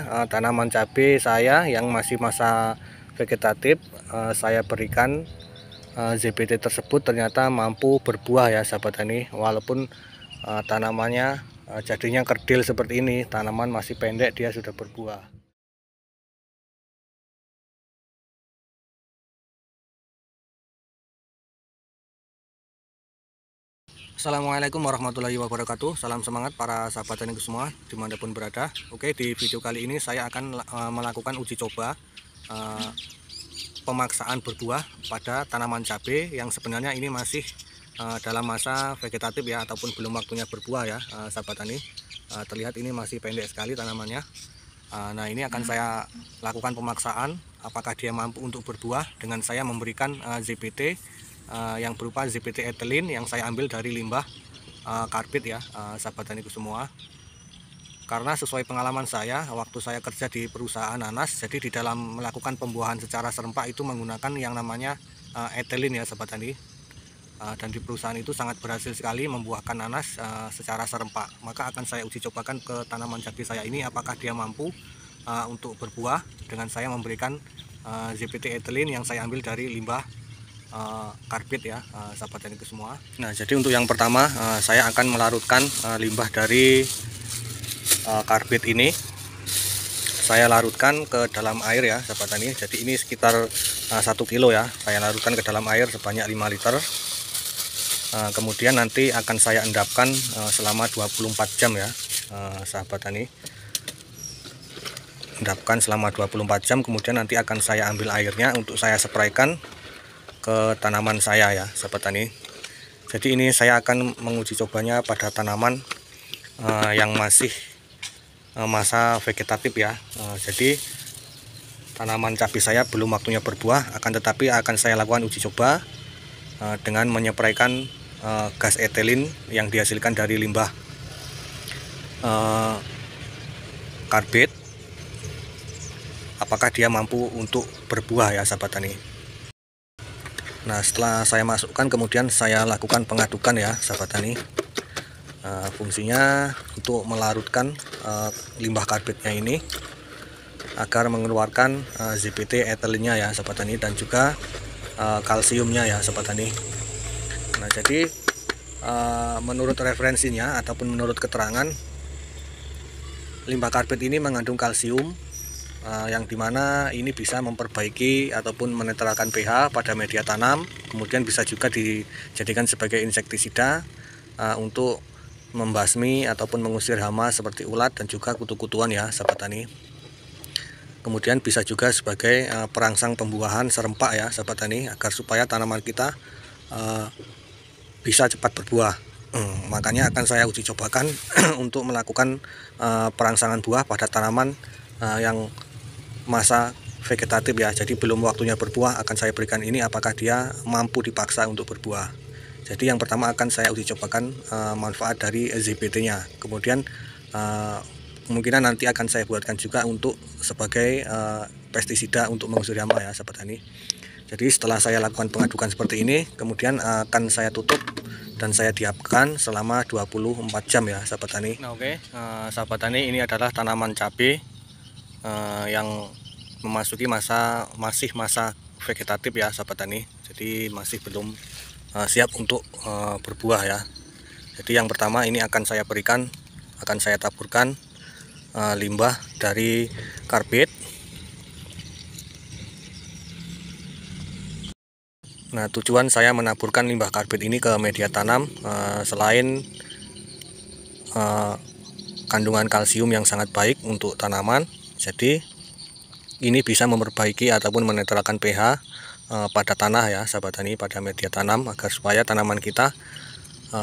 Eh, tanaman cabai saya yang masih masa vegetatif eh, saya berikan uh, eh, ZBT tersebut ternyata mampu berbuah ya sahabat tani walaupun tanamannya jadinya kerdil seperti ini tanaman masih pendek dia sudah berbuah Assalamualaikum warahmatullahi wabarakatuh Salam semangat para sahabat teknik semua dimanapun berada Oke di video kali ini saya akan eh, melakukan uji coba uh, Pemaksaan berbuah pada tanaman cabai yang sebenarnya ini masih uh, dalam masa vegetatif ya Ataupun belum waktunya berbuah ya uh, sahabat tani uh, Terlihat ini masih pendek sekali tanamannya uh, Nah ini akan saya lakukan pemaksaan Apakah dia mampu untuk berbuah dengan saya memberikan uh, ZPT uh, yang berupa ZPT ethylene yang saya ambil dari limbah uh, karbit ya uh, sahabat taniku semua karena sesuai pengalaman saya waktu saya kerja di perusahaan nanas jadi di dalam melakukan pembuahan secara serempak itu menggunakan yang namanya uh, ethylene ya sahabat tani uh, dan di perusahaan itu sangat berhasil sekali membuahkan nanas uh, secara serempak maka akan saya uji cobakan ke tanaman jati saya ini apakah dia mampu uh, untuk berbuah dengan saya memberikan uh, ZPT ethylene yang saya ambil dari limbah uh, eh, karbit ya uh, eh, sahabat teknik semua nah jadi untuk yang pertama uh, saya akan melarutkan uh, limbah dari uh, karbit ini saya larutkan ke dalam air ya sahabat tani jadi ini sekitar uh, kilo ya saya larutkan ke dalam air sebanyak 5 liter uh, kemudian nanti akan saya endapkan uh, selama 24 jam ya uh, sahabat tani endapkan selama 24 jam kemudian nanti akan saya ambil airnya untuk saya spraykan ke tanaman saya ya sahabat tani jadi ini saya akan menguji cobanya pada tanaman uh, yang masih uh, masa vegetatif ya uh, jadi tanaman cabai saya belum waktunya berbuah akan tetapi akan saya lakukan uji coba uh, dengan menyepraikan uh, gas etilin yang dihasilkan dari limbah uh, karbit apakah dia mampu untuk berbuah ya sahabat tani Nah setelah saya masukkan kemudian saya lakukan pengadukan ya sahabat tani nah, eh, Fungsinya untuk melarutkan uh, limbah karbitnya ini Agar mengeluarkan uh, eh, ZPT etelinnya ya sahabat tani dan juga uh, kalsiumnya ya sahabat tani Nah jadi uh, menurut referensinya ataupun menurut keterangan Limbah karbit ini mengandung kalsium Eh, yang dimana ini bisa memperbaiki ataupun menetralkan pH pada media tanam kemudian bisa juga dijadikan sebagai insektisida eh, untuk membasmi ataupun mengusir hama seperti ulat dan juga kutu-kutuan ya sahabat tani kemudian bisa juga sebagai eh, perangsang pembuahan serempak ya sahabat tani agar supaya tanaman kita bisa cepat berbuah hmm, makanya akan saya uji cobakan untuk melakukan perangsangan buah pada tanaman yang masa vegetatif ya jadi belum waktunya berbuah akan saya berikan ini apakah dia mampu dipaksa untuk berbuah jadi yang pertama akan saya uji cobakan uh, manfaat dari ZBT nya kemudian uh, kemungkinan nanti akan saya buatkan juga untuk sebagai uh, pestisida untuk mengusir hama ya sahabat tani jadi setelah saya lakukan pengadukan seperti ini kemudian uh, akan saya tutup dan saya diapkan selama 24 jam ya sahabat tani. Nah, Oke, okay. uh, sahabat tani ini adalah tanaman cabai uh, yang memasuki masa masih masa vegetatif ya sahabat tani jadi masih belum uh, siap untuk uh, berbuah ya jadi yang pertama ini akan saya berikan akan saya taburkan uh, limbah dari karbit Nah, tujuan saya menaburkan limbah karbit ini ke media tanam uh, selain uh, kandungan kalsium yang sangat baik untuk tanaman, jadi ini bisa memperbaiki ataupun menetralkan pH e, pada tanah ya sahabat tani pada media tanam agar supaya tanaman kita e,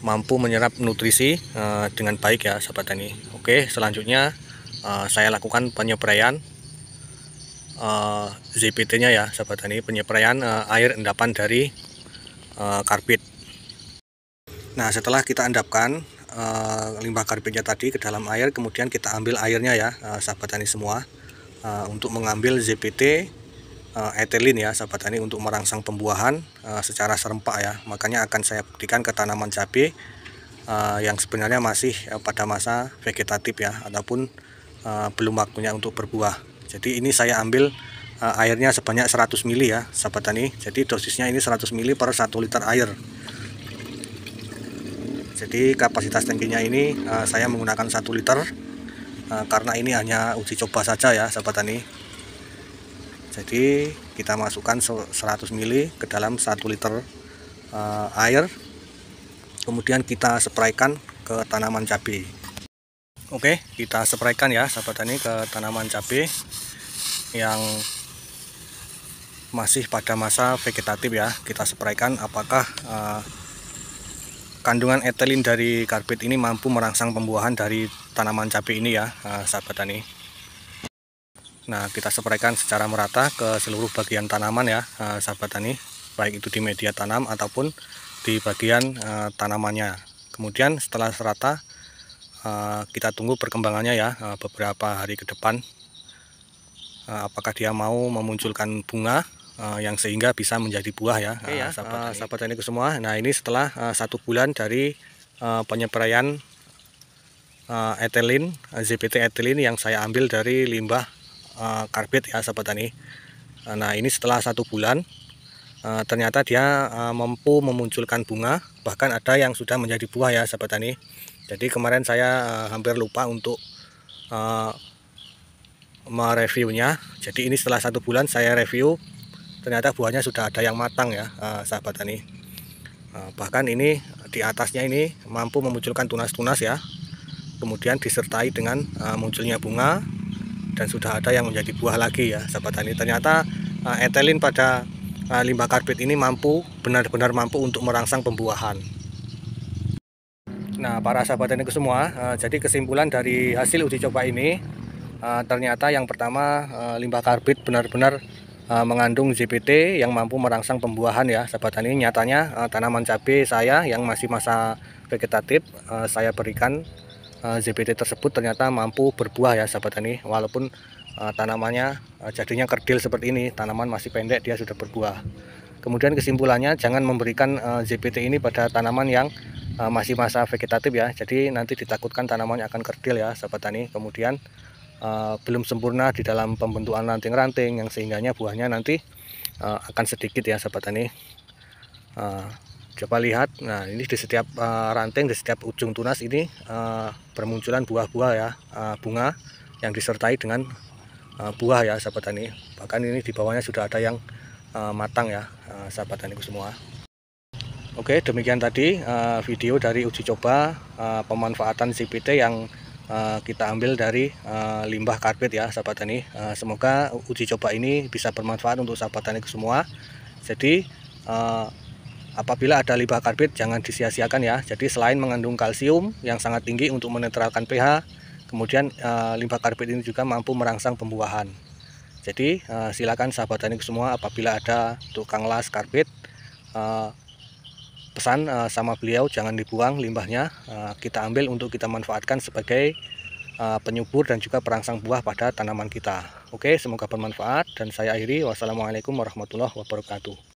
mampu menyerap nutrisi e, dengan baik ya sahabat tani. Oke selanjutnya e, saya lakukan penyepraian e, ZPT-nya ya sahabat tani penyepraian e, air endapan dari e, karbit. Nah setelah kita endapkan uh, limbah garbage tadi ke dalam air kemudian kita ambil airnya ya uh, sahabat tani semua uh, untuk mengambil ZPT uh, etelin ya sahabat tani untuk merangsang pembuahan uh, secara serempak ya makanya akan saya buktikan ke tanaman cabai uh, yang sebenarnya masih uh, pada masa vegetatif ya ataupun uh, belum waktunya untuk berbuah jadi ini saya ambil uh, airnya sebanyak 100 ml ya sahabat tani jadi dosisnya ini 100 ml per 1 liter air jadi kapasitas tangkinya ini uh, saya menggunakan 1 liter uh, karena ini hanya uji coba saja ya sahabat tani jadi kita masukkan 100 ml ke dalam 1 liter uh, air kemudian kita spraykan ke tanaman cabai oke kita spraykan ya sahabat tani ke tanaman cabai yang masih pada masa vegetatif ya kita spraykan apakah uh, kandungan etelin dari karbit ini mampu merangsang pembuahan dari tanaman cabai ini ya eh, sahabat tani nah kita sepraikan secara merata ke seluruh bagian tanaman ya eh, sahabat tani baik itu di media tanam ataupun di bagian eh, tanamannya kemudian setelah serata kita tunggu perkembangannya ya beberapa hari ke depan apakah dia mau memunculkan bunga uh, yang sehingga bisa menjadi buah ya, okay, ya uh, sahabat, uh, sahabat tani semua. Nah ini setelah uh, satu bulan dari uh, penyemprayan uh, etilin, ZPT etilin yang saya ambil dari limbah uh, karbit ya sahabat tani. nah ini setelah satu bulan uh, ternyata dia uh, mampu memunculkan bunga, bahkan ada yang sudah menjadi buah ya sahabat tani. Jadi kemarin saya uh, hampir lupa untuk uh, mereviewnya. Jadi ini setelah satu bulan saya review ternyata buahnya sudah ada yang matang ya eh, sahabat tani eh, bahkan ini di atasnya ini mampu memunculkan tunas-tunas ya kemudian disertai dengan eh, munculnya bunga dan sudah ada yang menjadi buah lagi ya sahabat tani ternyata eh, etelin pada limbah karbit ini mampu benar-benar mampu untuk merangsang pembuahan Nah, para sahabat tani semua, jadi kesimpulan dari hasil uji coba ini, ternyata yang pertama limbah karbit benar-benar Eh, mengandung ZPT yang mampu merangsang pembuahan ya sahabat tani nyatanya eh, tanaman cabai saya yang masih masa vegetatif eh, saya berikan ZPT tersebut ternyata mampu berbuah ya sahabat tani walaupun tanamannya jadinya kerdil seperti ini tanaman masih pendek dia sudah berbuah kemudian kesimpulannya jangan memberikan ZPT ini pada tanaman yang masih masa vegetatif ya jadi nanti ditakutkan tanamannya akan kerdil ya sahabat tani kemudian Eh, belum sempurna di dalam pembentukan ranting-ranting yang sehingganya buahnya nanti uh, akan sedikit ya sahabat tani uh, eh, coba lihat nah ini di setiap uh, ranting di setiap ujung tunas ini uh, bermunculan buah-buah ya uh, bunga yang disertai dengan uh, buah ya sahabat tani bahkan ini di bawahnya sudah ada yang uh, matang ya uh, sahabat taniku semua Oke, demikian tadi uh, video dari uji coba uh, pemanfaatan CPT yang Eh, kita ambil dari eh, limbah karpet ya sahabat tani eh, semoga uji coba ini bisa bermanfaat untuk sahabat tani semua jadi apabila ada limbah karpet jangan disia-siakan ya jadi selain mengandung kalsium yang sangat tinggi untuk menetralkan pH kemudian limbah karpet ini juga mampu merangsang pembuahan jadi silakan sahabat tani semua apabila ada tukang las karpet pesan uh, sama beliau jangan dibuang limbahnya uh, kita ambil untuk kita manfaatkan sebagai uh, penyubur dan juga perangsang buah pada tanaman kita. Oke, semoga bermanfaat dan saya akhiri. Wassalamualaikum warahmatullahi wabarakatuh.